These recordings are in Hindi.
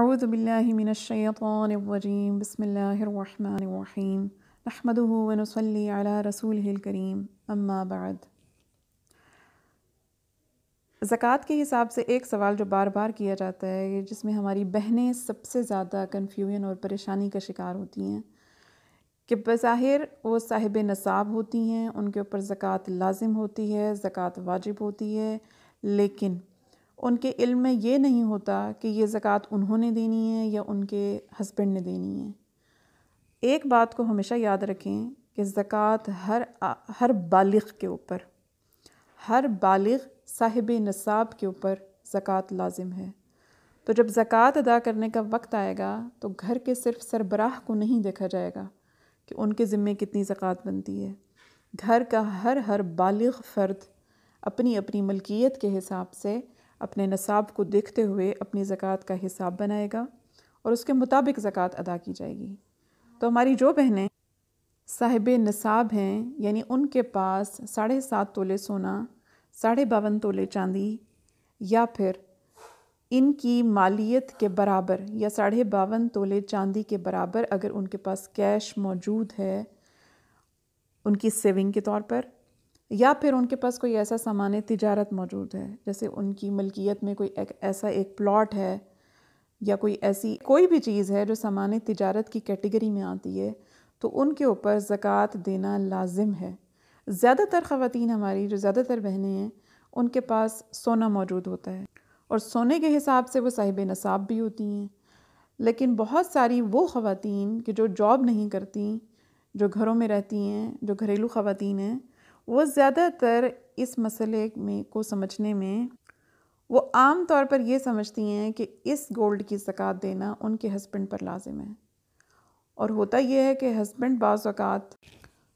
أعوذ بالله من الشيطان الرجيم بسم الله الرحمن الرحيم نحمده ونصلي على रसूल الकरीम अम्मा بعد ज़क़़त के हिसाब से एक सवाल जो बार बार किया जाता है जिसमें हमारी बहनें सबसे ज़्यादा कन्फ्यूजन और परेशानी का शिकार होती हैं कि बज़ाहिर वो साहिब नसाब होती हैं उनके ऊपर ज़क़़त लाजिम होती है ज़क़़त वाजिब होती है लेकिन उनके इल्म में ये नहीं होता कि ये ज़क़़त उन्होंने देनी है या उनके हस्बैंड ने देनी है एक बात को हमेशा याद रखें कि ज़क़़त हर हर बालिग के ऊपर हर बालिग साहिब नसाब के ऊपर ज़क़़त लाजिम है तो जब ज़क़़त अदा करने का वक्त आएगा तो घर के सिर्फ सरबराह को नहीं देखा जाएगा कि उनके ज़िम्मे कितनी ज़क़़त बनती है घर का हर हर बालिग फ़र्द अपनी अपनी मलकियत के हिसाब से अपने नसाब को देखते हुए अपनी ज़क़़त का हिसाब बनाएगा और उसके मुताबिक ज़क़़त अदा की जाएगी तो हमारी जो बहनें साहिब नसाब हैं यानी उनके पास साढ़े सात तोले सोना साढ़े बावन तोले चांदी या फिर इनकी मालियत के बराबर या साढ़े बावन तोले चांदी के बराबर अगर उनके पास कैश मौजूद है उनकी सेविंग के तौर पर या फिर उनके पास कोई ऐसा सामान तजारत मौजूद है जैसे उनकी मलकियत में कोई एक ऐसा एक प्लॉट है या कोई ऐसी कोई भी चीज़ है जो सामान तजारत की कैटेगरी में आती है तो उनके ऊपर ज़क़़त देना लाजिम है ज़्यादातर ख़वान हमारी जो ज़्यादातर बहनें हैं उनके पास सोना मौजूद होता है और सोने के हिसाब से वो साहिब नसाब भी होती हैं लेकिन बहुत सारी वो ख़वान कि जो जॉब नहीं करती जो घरों में रहती हैं जो घरेलू ख़वान हैं वो ज़्यादातर इस मसले में को समझने में वो आम तौर पर ये समझती हैं कि इस गोल्ड की जक़ात देना उनके हस्बैंड पर लाजिम है और होता यह है कि हस्बैंड बाज़ात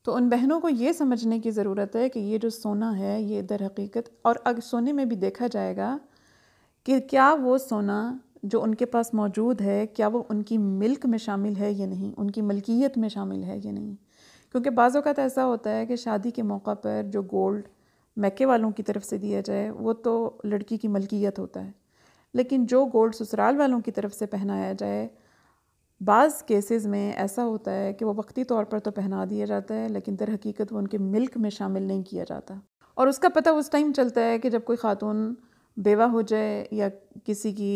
तो उन बहनों को ये समझने की ज़रूरत है कि ये जो सोना है ये दर हकीकत और अगर सोने में भी देखा जाएगा कि क्या वो सोना जो उनके पास मौजूद है क्या वो उनकी मिल्क में शामिल है या नहीं उनकी मलकियत में शामिल है या नहीं क्योंकि बाज़ अवत ऐसा होता है कि शादी के मौका पर जो गोल्ड मैके वालों की तरफ से दिया जाए वो तो लड़की की मलकियत होता है लेकिन जो गोल्ड ससुराल वालों की तरफ से पहनाया जाए बाज़ केसेस में ऐसा होता है कि वो वक्ती तौर पर तो पहना दिया जाता है लेकिन दर हकीकत वो उनके मिल्क में शामिल नहीं किया जाता और उसका पता उस टाइम चलता है कि जब कोई ख़ातून बेवा हो जाए या किसी की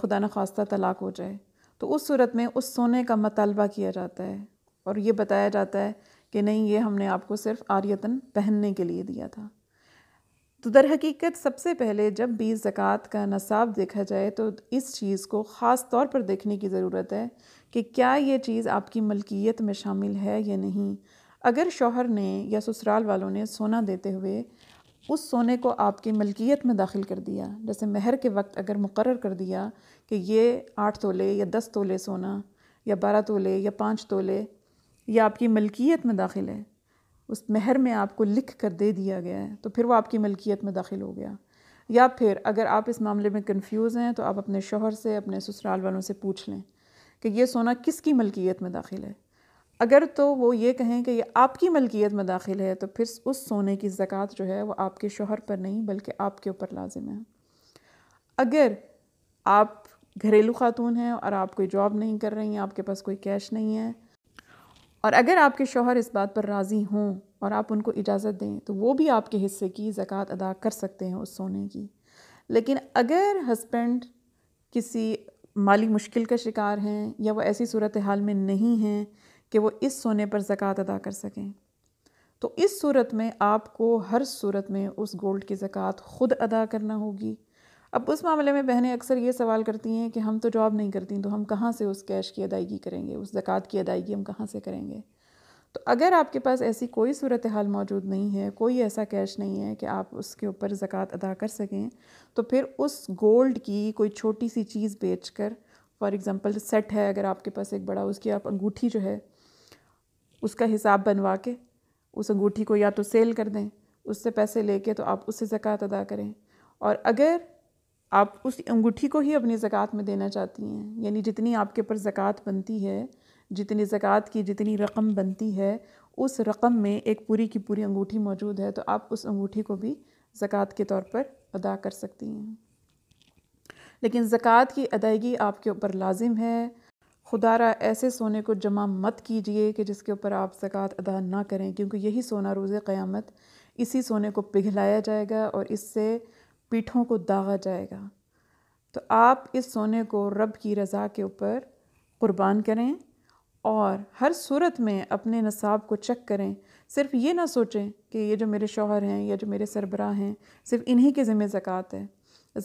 खुदा न खास्ता तलाक हो जाए तो उस सूरत में उस सोने का मतालबा किया जाता है और ये बताया जाता है कि नहीं ये हमने आपको सिर्फ आर्यतन पहनने के लिए दिया था तो दर हकीकत सबसे पहले जब भी ज़क़़त का नसाब देखा जाए तो इस चीज़ को ख़ास तौर पर देखने की ज़रूरत है कि क्या ये चीज़ आपकी मलकियत में शामिल है या नहीं अगर शोहर ने या ससुराल वालों ने सोना देते हुए उस सोने को आपकी मलकियत में दाखिल कर दिया जैसे महर के वक्त अगर मुकर कर दिया कि ये आठ तोले या दस तोले सोना या बारह तोले या पाँच तोले यह आपकी मलकियत में दाखिल है उस महर में आपको लिख कर दे दिया गया है तो फिर वो आपकी मलकियत में दाखिल हो गया या फिर अगर आप इस मामले में कन्फ्यूज़ हैं तो आप अपने शोहर से अपने ससुराल वालों से पूछ लें कि यह सोना किसकी मलकियत में दाखिल है अगर तो वो ये कहें कि ये आपकी मलकियत में दाखिल है तो फिर उस सोने की ज़क़़त जो है वो आपके शोहर पर नहीं बल्कि आपके ऊपर लाजिम है अगर आप घरेलू खातून हैं और आप कोई जॉब नहीं कर रही हैं आपके पास कोई कैश नहीं है और अगर आपके शोहर इस बात पर राज़ी हों और आप उनको इजाज़त दें तो वो भी आपके हिस्से की ज़क़़त अदा कर सकते हैं उस सोने की लेकिन अगर हस्बैंड किसी माली मुश्किल का शिकार हैं या वो ऐसी सूरत हाल में नहीं हैं कि वो इस सोने पर ज़क़़त अदा कर सकें तो इस सूरत में आपको हर सूरत में उस गोल्ड की ज़क़़त ख़ुद अदा करना होगी अब उस मामले में बहनें अक्सर ये सवाल करती हैं कि हम तो जॉब नहीं करती तो हम कहाँ से उस कैश की अदायगी करेंगे उस ज़क़़त की अदायगी हम कहाँ से करेंगे तो अगर आपके पास ऐसी कोई सूरत हाल मौजूद नहीं है कोई ऐसा कैश नहीं है कि आप उसके ऊपर ज़क़़त अदा कर सकें तो फिर उस गोल्ड की कोई छोटी सी चीज़ बेच कर फॉर एग्ज़ाम्पल सेट है अगर आपके पास एक बड़ा उसकी आप अंगूठी जो है उसका हिसाब बनवा के उस अंगूठी को या तो सेल कर दें उससे पैसे लेके तो आप उससे ज़क़़त अदा करें और अगर आप उस अंगूठी को ही अपनी ज़क़़त में देना चाहती हैं यानी जितनी आपके ऊपर ज़क़़त बनती है जितनी ज़क़़त की जितनी रकम बनती है उस रकम में एक पूरी की पूरी अंगूठी मौजूद है तो आप उस अंगूठी को भी ज़क़़त के तौर पर अदा कर सकती हैं लेकिन ज़क़़त की अदायगी आपके ऊपर लाजिम है खुदारा ऐसे सोने को जमा मत कीजिए कि जिसके ऊपर आप ज़क़़त अदा ना करें क्योंकि यही सोना रोज़ क़यामत इसी सोने को पिघलाया जाएगा और इससे पीठों को दागा जाएगा तो आप इस सोने को रब की रज़ा के ऊपर कुर्बान करें और हर सूरत में अपने नसाब को चेक करें सिर्फ ये ना सोचें कि ये जो मेरे शोहर हैं या जो मेरे सरबराह हैं सिर्फ इन्हीं के ज़िम्मे ज़क़़त है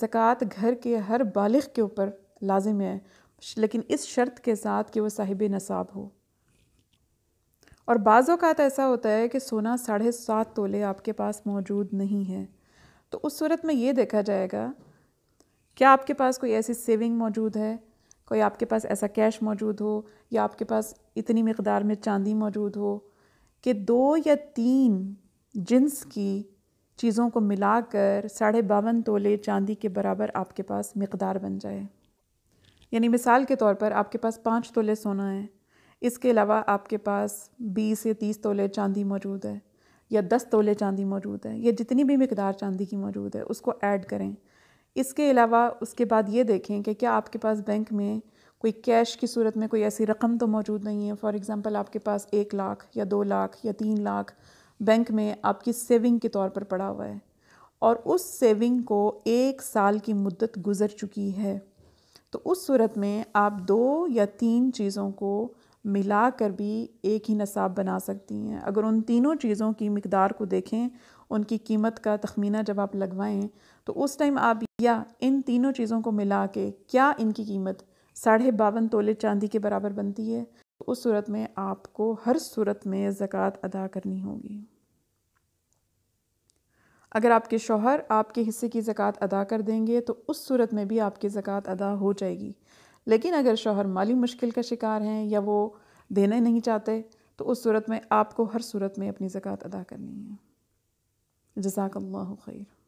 ज़क़़त घर के हर बालिग के ऊपर लाजिम है लेकिन इस शर्त के साथ कि वो साहिब नसाब हो और बाज़ तो ऐसा होता है कि सोना साढ़े सात तोले आपके पास मौजूद नहीं है तो उस सूरत में ये देखा जाएगा क्या आपके पास कोई ऐसी सेविंग मौजूद है कोई आपके पास ऐसा कैश मौजूद हो या आपके पास इतनी मकदार में चांदी मौजूद हो कि दो या तीन जिन्स की चीज़ों को मिलाकर साढ़े बावन तोले चांदी के बराबर आपके पास मकदार बन जाए यानी मिसाल के तौर पर आपके पास पाँच तोले सोना है इसके अलावा आपके पास बीस या तीस तोले चांदी मौजूद है या दस तोले चांदी मौजूद है या जितनी भी मकदार चांदी की मौजूद है उसको ऐड करें इसके अलावा उसके बाद ये देखें कि क्या आपके पास बैंक में कोई कैश की सूरत में कोई ऐसी रकम तो मौजूद नहीं है फॉर एग्ज़ाम्पल आपके पास एक लाख या दो लाख या तीन लाख बैंक में आपकी सेविंग के तौर पर पड़ा हुआ है और उस सेविंग को एक साल की मुद्दत गुजर चुकी है तो उस सूरत में आप दो या तीन चीज़ों को मिला कर भी एक ही नसाब बना सकती हैं अगर उन तीनों चीज़ों की मकदार को देखें उनकी कीमत का तखमीना जब आप लगवाएं तो उस टाइम आप या इन तीनों चीज़ों को मिला के क्या इनकी कीमत साढ़े बावन तोले चांदी के बराबर बनती है तो उस सूरत में आपको हर सूरत में ज़क़़त अदा करनी होगी अगर आपके शोहर आपके हिस्से की ज़क़़त अदा कर देंगे तो उस सूरत में भी आपकी ज़क़़त अदा हो जाएगी लेकिन अगर शोहर माली मुश्किल का शिकार हैं या वो देना नहीं चाहते तो उस सूरत में आपको हर सूरत में अपनी ज़क़़त अदा करनी है जजाक खैर